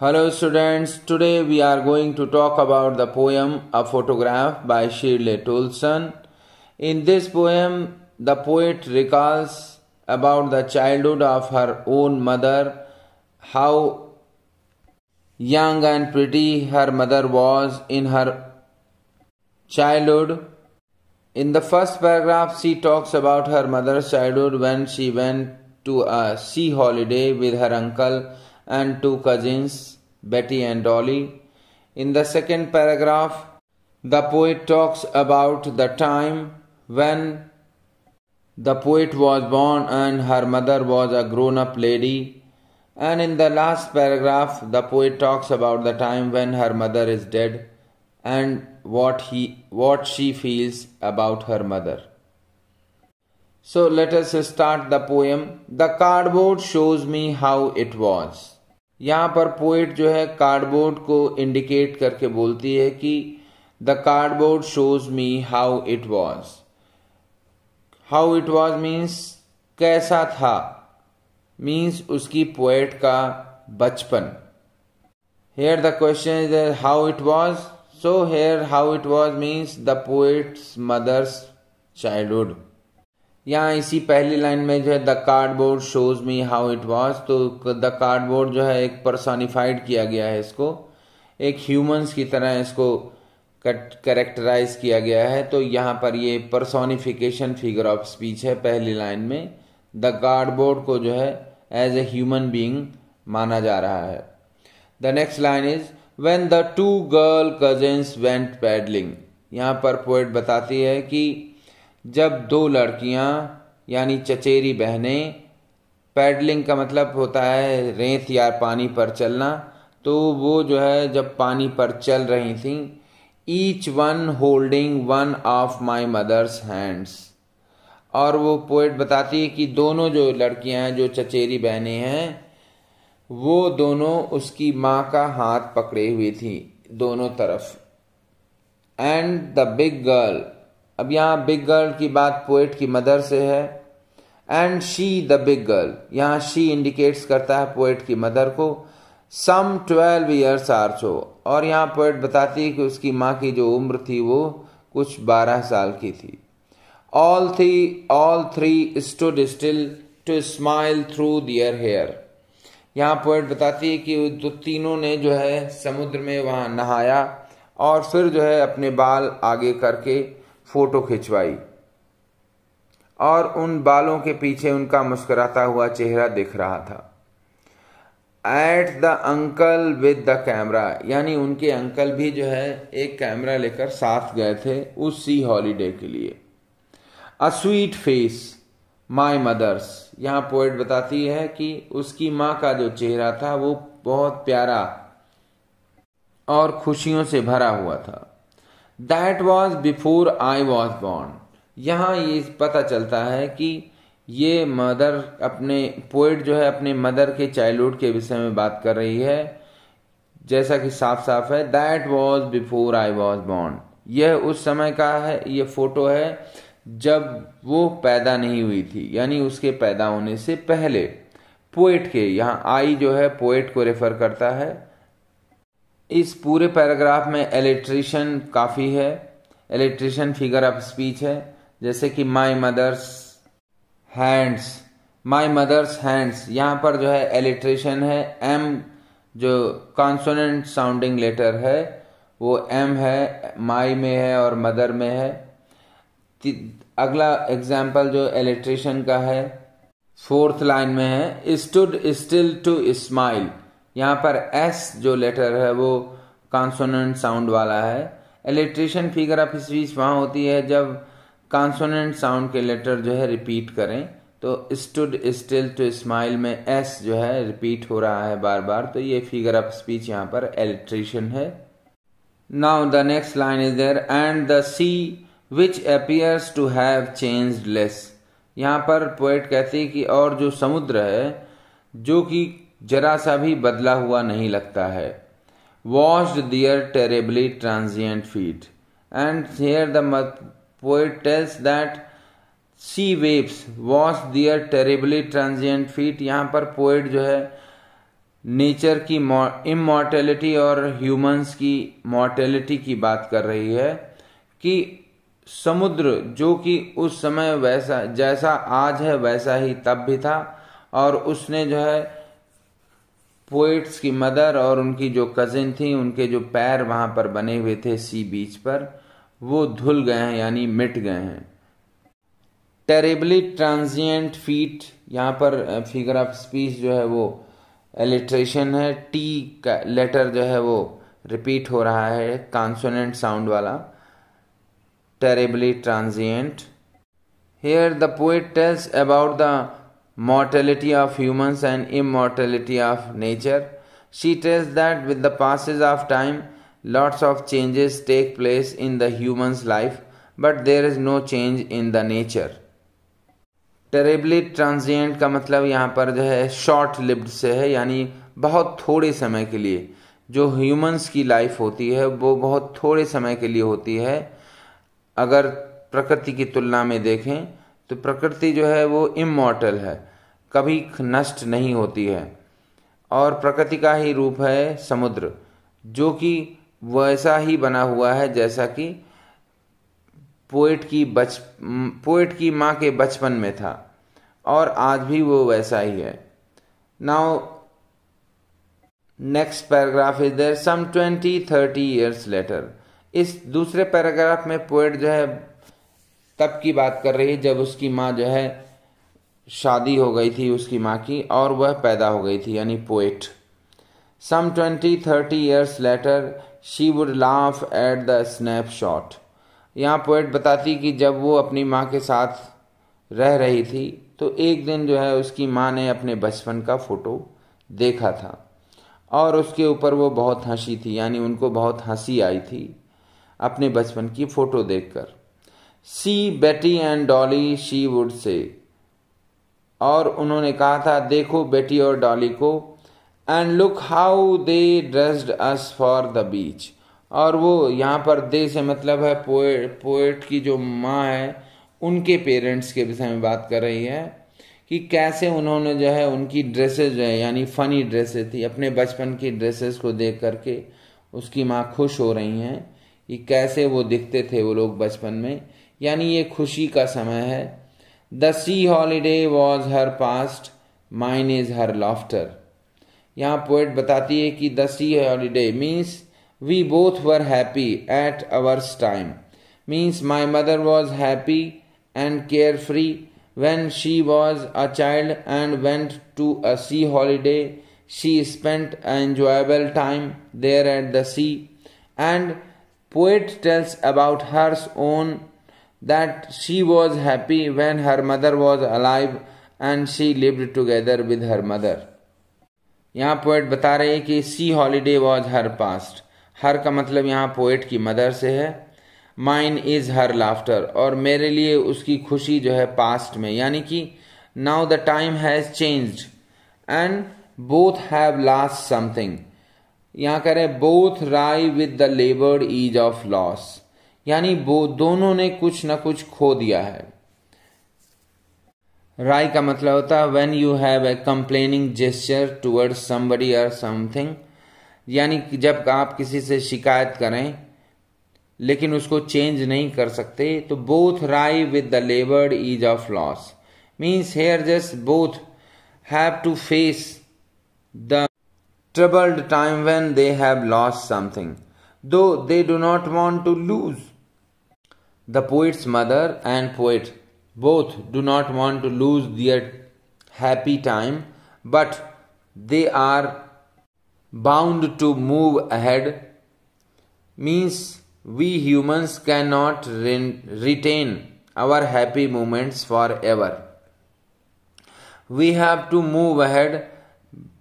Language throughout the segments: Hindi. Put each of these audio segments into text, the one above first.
Hello students, today we are going to talk about the poem A Photograph by Shirley Toulson. In this poem, the poet recalls about the childhood of her own mother, how young and pretty her mother was in her childhood. In the first paragraph, she talks about her mother's childhood when she went to a sea holiday with her uncle and two cousins, Betty and Dolly. In the second paragraph, the poet talks about the time when the poet was born and her mother was a grown up lady. And in the last paragraph, the poet talks about the time when her mother is dead and what, he, what she feels about her mother. So let us start the poem. The cardboard shows me how it was. यहां पर पोइट जो है कार्डबोर्ड को इंडिकेट करके बोलती है कि the cardboard shows me how it was how it was means कैसा था मीन्स उसकी पोएट का बचपन here the question is how it was so here how it was means the poet's mother's childhood यहाँ इसी पहली लाइन में जो है the cardboard shows me how it was तो द कार्डबोर्ड जो है एक पर्सोनिफाइड किया गया है इसको एक ह्यूमंस की तरह इसको करेक्टराइज किया गया है तो यहाँ पर ये पर्सोनिफिकेशन फिगर ऑफ स्पीच है पहली लाइन में द कार्डबोर्ड को जो है एज ए ह्यूमन बींग माना जा रहा है the next line is when the two girl cousins went paddling यहाँ पर पोइट बताती है कि जब दो लड़कियां यानी चचेरी बहनें पैडलिंग का मतलब होता है रेत या पानी पर चलना तो वो जो है जब पानी पर चल रही थी each one holding one of my mother's hands और वो पोइट बताती है कि दोनों जो लड़कियां हैं जो चचेरी बहनें हैं वो दोनों उसकी माँ का हाथ पकड़े हुए थी दोनों तरफ एंड द बिग गर्ल अब यहाँ बिग गर्ल की बात पोएट की मदर से है and she the big girl यहाँ शी इंडिकेट्स करता है पोएट की मदर को some twelve years or so और यहाँ पोएट बताती है कि उसकी माँ की जो उम्र थी वो कुछ बारह साल की थी all three all three stood still to smile through their hair यहाँ पोइट बताती है कि जो तीनों ने जो है समुद्र में वहाँ नहाया और फिर जो है अपने बाल आगे करके फोटो खिंचवाई और उन बालों के पीछे उनका मुस्कुराता हुआ चेहरा दिख रहा था at the uncle with the camera यानी उनके अंकल भी जो है एक कैमरा लेकर साथ गए थे सी हॉलीडे के लिए a sweet face my mother's यहाँ पोइट बताती है कि उसकी माँ का जो चेहरा था वो बहुत प्यारा और खुशियों से भरा हुआ था that was before I was born यहाँ ये पता चलता है कि ये मदर अपने पोइट जो है अपने मदर के चाइल्डहुड के विषय में बात कर रही है जैसा कि साफ साफ है that was before I was born यह उस समय का है ये फोटो है जब वो पैदा नहीं हुई थी यानी उसके पैदा होने से पहले पोइट के यहाँ आई जो है पोइट को रेफर करता है इस पूरे पैराग्राफ में एलेक्ट्रिशन काफ़ी है एलेक्ट्रिशन फिगर ऑफ स्पीच है जैसे कि my mother's hands my mother's hands यहाँ पर जो है एलेक्ट्रिशन है एम जो कॉन्सोनेंट साउंडिंग लेटर है वो एम है माई में है और मदर में है अगला एग्जाम्पल जो एलेक्ट्रिशन का है फोर्थ लाइन में है स्टूड स्टिल टू स्माइल यहाँ पर एस जो लेटर है वो कॉन्सोनेंट साउंड वाला है एलिट्रेशन फिगर ऑफ स्पीच वहाँ होती है जब कॉन्सोनेंट साउंड के लेटर जो है रिपीट करें तो स्टूड स्टिल टू स्माइल में एस जो है रिपीट हो रहा है बार बार तो ये फिगर ऑफ स्पीच यहाँ पर एलिट्रेशन है now the next line is there and the sea which appears to have changed less यहाँ पर पोइट कहते हैं कि और जो समुद्र है जो कि जरा सा भी बदला हुआ नहीं लगता है washed their terribly transient feet and here the poet tells that sea waves wash their terribly transient feet यहाँ पर poet जो है नेचर की इमोर्टेलिटी और ह्यूमंस की मॉर्टेलिटी की बात कर रही है कि समुद्र जो कि उस समय वैसा जैसा आज है वैसा ही तब भी था और उसने जो है पोइट्स की मदर और उनकी जो कज़िन थी उनके जो पैर वहां पर बने हुए थे सी बीच पर वो धुल गए हैं यानी मिट गए हैं टेरेबली ट्रांजिएंट फीट यहाँ पर फिगर ऑफ स्पीच जो है वो एलिट्रेशन है टी का लेटर जो है वो रिपीट हो रहा है कॉन्सोनेंट साउंड वाला terribly transient here the poet tells about the mortality of humans and immortality of nature, she tells that with the passage of time, lots of changes take place in the human's life, but there is no change in the nature. Terribly transient का मतलब यहाँ पर जो है शॉर्ट लिव्ड से है यानी बहुत थोड़े समय के लिए जो ह्यूमंस की लाइफ होती है वो बहुत थोड़े समय के लिए होती है अगर प्रकृति की तुलना में देखें तो प्रकृति जो है वो इमोटल है कभी नष्ट नहीं होती है और प्रकृति का ही रूप है समुद्र जो कि वैसा ही बना हुआ है जैसा कि पोइट की बच पोइट की माँ के बचपन में था और आज भी वो वैसा ही है now next paragraph is there some twenty thirty years later इस दूसरे पैराग्राफ में पोएट जो है तब की बात कर रही है जब उसकी माँ जो है शादी हो गई थी उसकी माँ की और वह पैदा हो गई थी यानी poet some twenty thirty years later she would laugh at the snapshot यहाँ पोइट बताती कि जब वो अपनी माँ के साथ रह रही थी तो एक दिन जो है उसकी माँ ने अपने बचपन का फ़ोटो देखा था और उसके ऊपर वो बहुत हंसी थी यानी उनको बहुत हंसी आई थी अपने बचपन की फ़ोटो देखकर सी बेटी and Dolly she would say और उन्होंने कहा था देखो बेटी और डॉली को and look how they dressed us for the beach और वो यहाँ पर दे से मतलब है पोएट पोएट की जो माँ है उनके पेरेंट्स के विषय में बात कर रही है कि कैसे उन्होंने जो है उनकी ड्रेसेस जो है यानी फ़नी ड्रेसेस थी अपने बचपन की ड्रेसेस को देख करके उसकी माँ खुश हो रही हैं कि कैसे वो दिखते थे वो लोग बचपन में यानी ये खुशी का समय है the sea holiday was her past mine is her laughter यहाँ पोएट बताती है कि the sea holiday means we both were happy at ours time means my mother was happy and carefree when she was a child and went to a sea holiday she spent a enjoyable time there at the sea and poet tells about hers own that she was happy when her mother was alive and she lived together with her mother. यहाँ पोइट बता रहे हैं कि sea holiday was her past her का मतलब यहाँ पोएट की मदर से है माइन इज़ हर लाफ्टर और मेरे लिए उसकी खुशी जो है पास्ट में यानी कि now the time has changed and both have lost something यहाँ कह हैं both wry with the laboured ease of loss यानी वो दोनों ने कुछ ना कुछ खो दिया है राय का मतलब होता है when you have a complaining gesture towards somebody और समथिंग यानी जब आप किसी से शिकायत करें लेकिन उसको चेंज नहीं कर सकते तो both wry with the laboured ease of loss means here just both have to face the troubled time when they have loss something though they do not want to lose The poet's mother and poet both do not want to lose their happy time, but they are bound to move ahead. Means we humans cannot re- retain our happy moments forever. We have to move ahead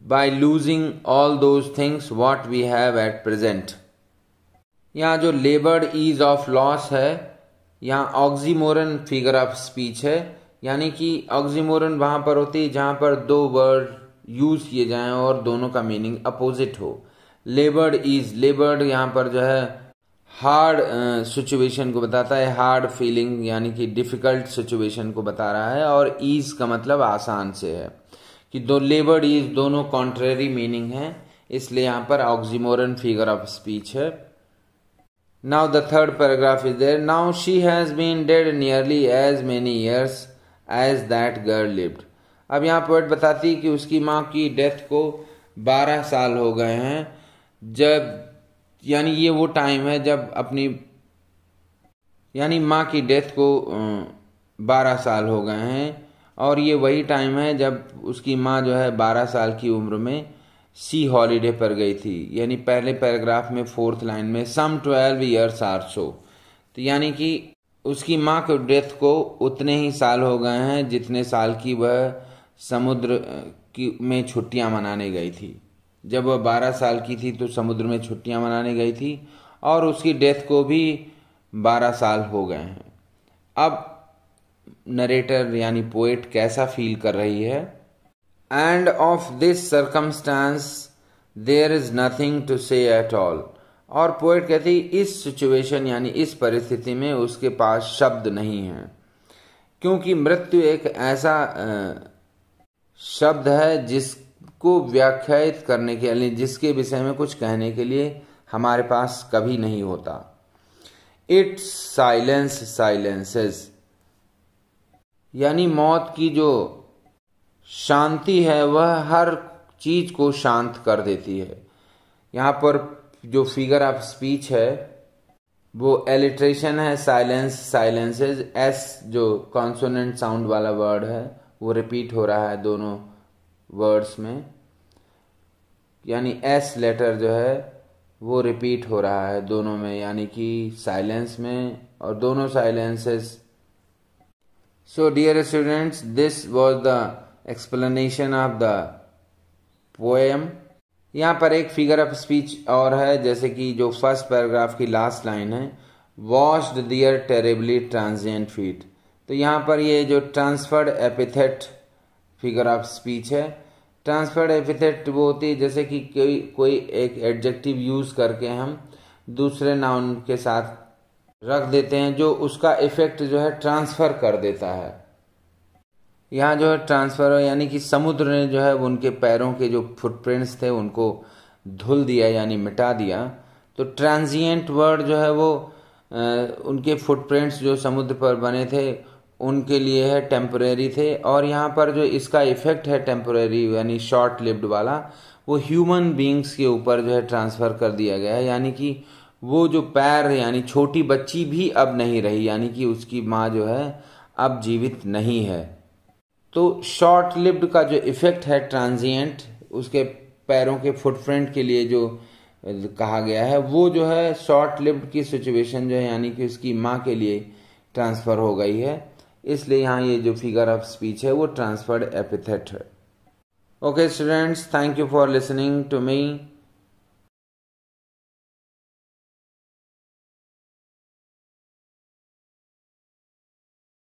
by losing all those things what we have at present. यहाँ जो लेबर ईज ऑफ लॉस है यहाँ ऑक्जीमोरन फिगर ऑफ स्पीच है यानी कि ऑक्जीमोरन वहाँ पर होती है जहाँ पर दो वर्ड यूज किए जाएं और दोनों का मीनिंग अपोजिट हो लेबर्ड इज लेबर्ड यहाँ पर जो है हार्ड सिचुएशन को बताता है हार्ड फीलिंग यानी कि डिफ़िकल्ट सिचुएशन को बता रहा है और ईज का मतलब आसान से है कि दो लेबर्ड इज दोनों कॉन्ट्रेरी मीनिंग है इसलिए यहाँ पर ऑक्जीमोरन फिगर ऑफ स्पीच है Now the third paragraph is there. Now she has been dead nearly as many years as that girl lived. अब यहाँ पोइट बताती कि उसकी माँ की डेथ को 12 साल हो गए हैं जब यानी ये वो टाइम है जब अपनी यानी माँ की डेथ को 12 साल हो गए हैं और ये वही टाइम है जब उसकी माँ जो है 12 साल की उम्र में सी हॉलीडे पर गई थी यानी पहले पैराग्राफ में फोर्थ लाइन में some twelve years or so तो यानी कि उसकी माँ के डेथ को उतने ही साल हो गए हैं जितने साल की वह समुद्र की में छुट्टियाँ मनाने गई थी जब वह बारह साल की थी तो समुद्र में छुट्टियाँ मनाने गई थी और उसकी डेथ को भी बारह साल हो गए हैं अब नरेटर यानी पोइट कैसा फील कर रही है and of this circumstance there is nothing to say at all और पोएट कहती इस सिचुएशन यानी इस परिस्थिति में उसके पास शब्द नहीं है क्योंकि मृत्यु एक ऐसा शब्द है जिसको व्याख्यात करने के लिए जिसके विषय में कुछ कहने के लिए हमारे पास कभी नहीं होता इट्स साइलेंस साइलेंसेस यानी मौत की जो शांति है वह हर चीज को शांत कर देती है यहाँ पर जो फिगर ऑफ स्पीच है वो एलिट्रेशन है साइलेंस साइलेंसेज एस जो कॉन्सोनेंट साउंड वाला वर्ड है वो रिपीट हो रहा है दोनों वर्ड्स में यानी एस लेटर जो है वो रिपीट हो रहा है दोनों में यानी कि साइलेंस में और दोनों silences so dear students this was the explanation of the poem यहाँ पर एक फिगर ऑफ स्पीच और है जैसे कि जो फर्स्ट पैराग्राफ की लास्ट लाइन है washed their terribly transient feet तो यहाँ पर ये जो transferred epithet figure of speech है ट्रांसफर्ड एपिथेट वो होती है जैसे कि कोई कोई एक एडजेक्टिव यूज़ करके हम दूसरे नाउन के साथ रख देते हैं जो उसका इफेक्ट जो है ट्रांसफ़र कर देता है यहाँ जो है ट्रांसफ़र यानी कि समुद्र ने जो है उनके पैरों के जो फुटप्रिंट्स थे उनको धुल दिया यानी मिटा दिया तो ट्रांजिएंट वर्ड जो है वो आ, उनके फुटप्रिंट्स जो समुद्र पर बने थे उनके लिए है टेम्परेरी थे और यहाँ पर जो इसका इफेक्ट है टेम्परेरी यानी शॉर्ट लिव्ड वाला वो ह्यूमन बींग्स के ऊपर जो है ट्रांसफ़र कर दिया गया है यानी कि वो जो पैर यानी छोटी बच्ची भी अब नहीं रही यानी कि उसकी माँ जो है अब जीवित नहीं है तो शॉर्ट लिप्ड का जो इफेक्ट है ट्रांजिएंट उसके पैरों के फुटप्रिंट के लिए जो कहा गया है वो जो है शॉर्ट लिप्ड की सिचुएशन जो है यानी कि उसकी माँ के लिए ट्रांसफ़र हो गई है इसलिए यहाँ ये जो फिगर ऑफ स्पीच है वो ट्रांसफर्ड एपिथेट है okay students thank you for listening to me